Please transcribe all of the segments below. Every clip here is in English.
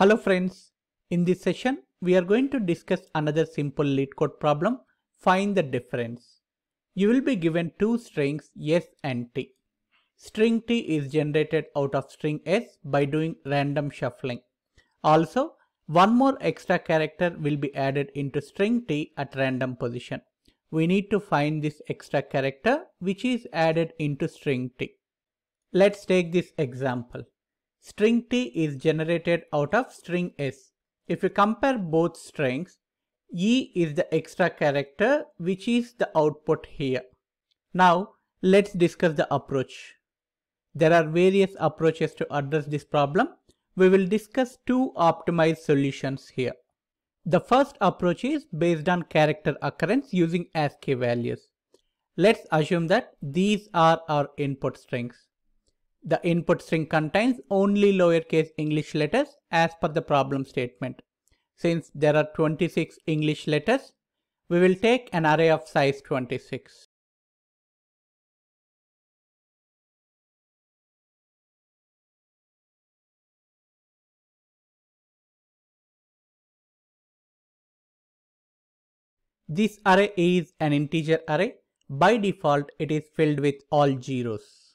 Hello friends, in this session we are going to discuss another simple lead code problem, find the difference. You will be given two strings s and t. String t is generated out of string s by doing random shuffling. Also, one more extra character will be added into string t at random position. We need to find this extra character which is added into string t. Let's take this example. String T is generated out of string S. If you compare both strings, E is the extra character which is the output here. Now let's discuss the approach. There are various approaches to address this problem. We will discuss two optimized solutions here. The first approach is based on character occurrence using ASCII values. Let's assume that these are our input strings. The input string contains only lowercase English letters as per the problem statement. Since there are 26 English letters, we will take an array of size 26. This array is an integer array. By default, it is filled with all zeros.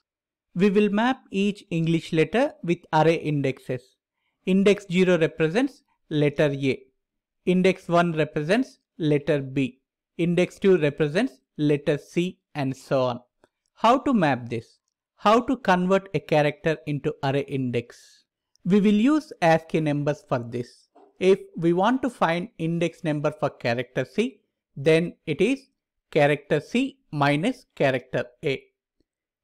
We will map each English letter with array indexes. Index 0 represents letter A. Index 1 represents letter B. Index 2 represents letter C and so on. How to map this? How to convert a character into array index? We will use ASCII numbers for this. If we want to find index number for character C, then it is character C minus character A.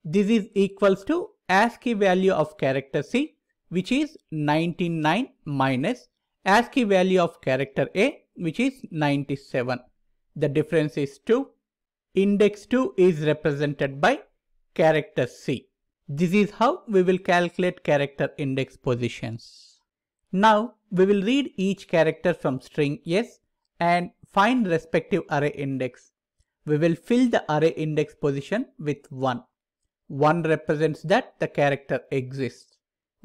This is equals to ASCII value of character C, which is 199 minus ASCII value of character A, which is 97. The difference is 2. Index 2 is represented by character C. This is how we will calculate character index positions. Now we will read each character from string S and find respective array index. We will fill the array index position with 1. 1 represents that the character exists.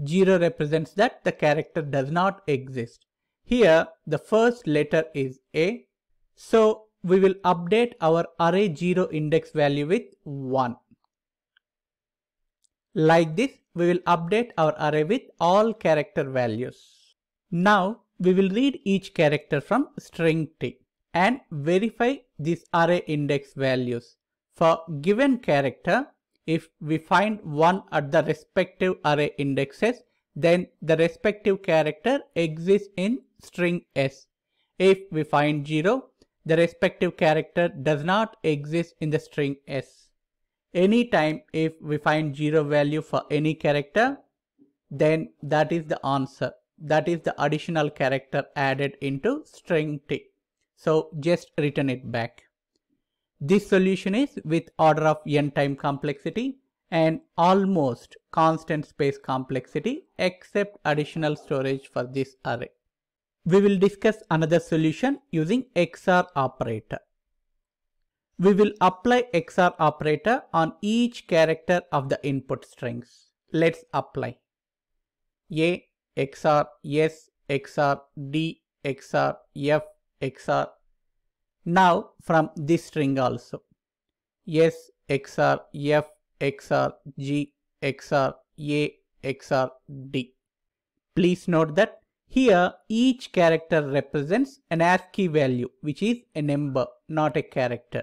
0 represents that the character does not exist. Here the first letter is A. So we will update our array 0 index value with 1. Like this we will update our array with all character values. Now we will read each character from string t and verify this array index values. For given character, if we find one at the respective array indexes, then the respective character exists in string S. If we find 0, the respective character does not exist in the string S. Anytime if we find 0 value for any character, then that is the answer. That is the additional character added into string T. So just return it back. This solution is with order of n time complexity and almost constant space complexity except additional storage for this array. We will discuss another solution using XOR operator. We will apply XOR operator on each character of the input strings. Let's apply A XOR S XOR D XOR F XOR now from this string also. S XOR F G A D. Please note that here each character represents an ASCII value which is a number not a character.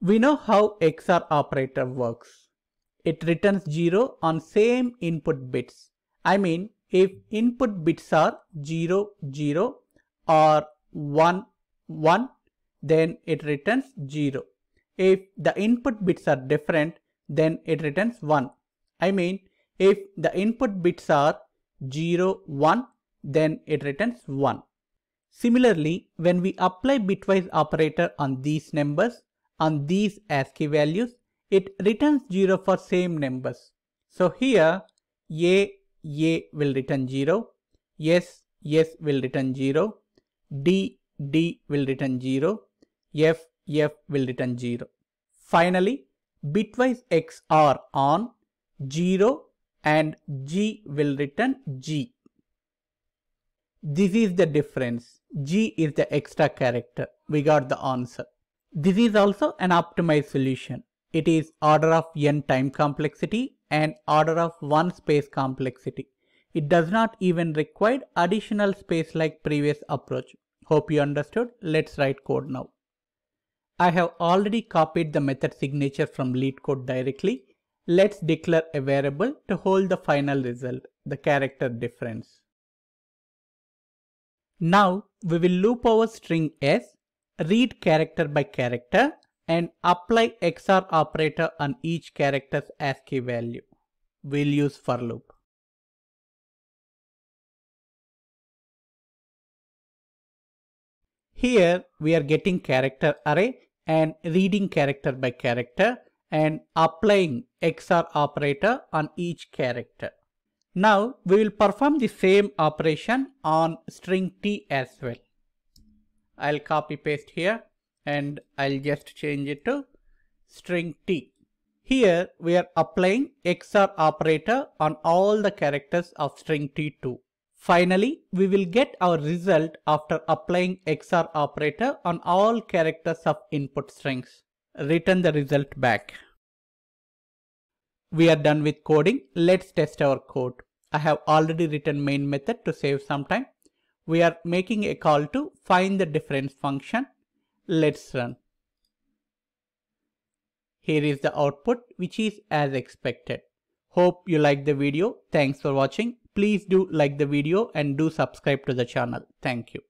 We know how XOR operator works. It returns 0 on same input bits. I mean if input bits are 0 0 or 1 1 then it returns 0. If the input bits are different, then it returns 1. I mean, if the input bits are 0, 1, then it returns 1. Similarly, when we apply bitwise operator on these numbers, on these ASCII values, it returns 0 for same numbers. So here, A, A will return 0, S, S will return 0, D, D will return 0, f f will return 0. Finally, bitwise x are on 0 and g will return g. This is the difference. G is the extra character. We got the answer. This is also an optimized solution. It is order of n time complexity and order of 1 space complexity. It does not even require additional space like previous approach. Hope you understood. Let's write code now. I have already copied the method signature from lead code directly. Let's declare a variable to hold the final result, the character difference. Now we will loop over string s, read character by character and apply XOR operator on each character's ASCII value. We'll use for loop. Here we are getting character array and reading character by character and applying XOR operator on each character. Now we will perform the same operation on string t as well. I'll copy paste here and I'll just change it to string t. Here we are applying XOR operator on all the characters of string t2. Finally, we will get our result after applying XOR operator on all characters of input strings. Return the result back. We are done with coding. Let's test our code. I have already written main method to save some time. We are making a call to find the difference function. Let's run. Here is the output which is as expected. Hope you like the video. Thanks for watching. Please do like the video and do subscribe to the channel. Thank you.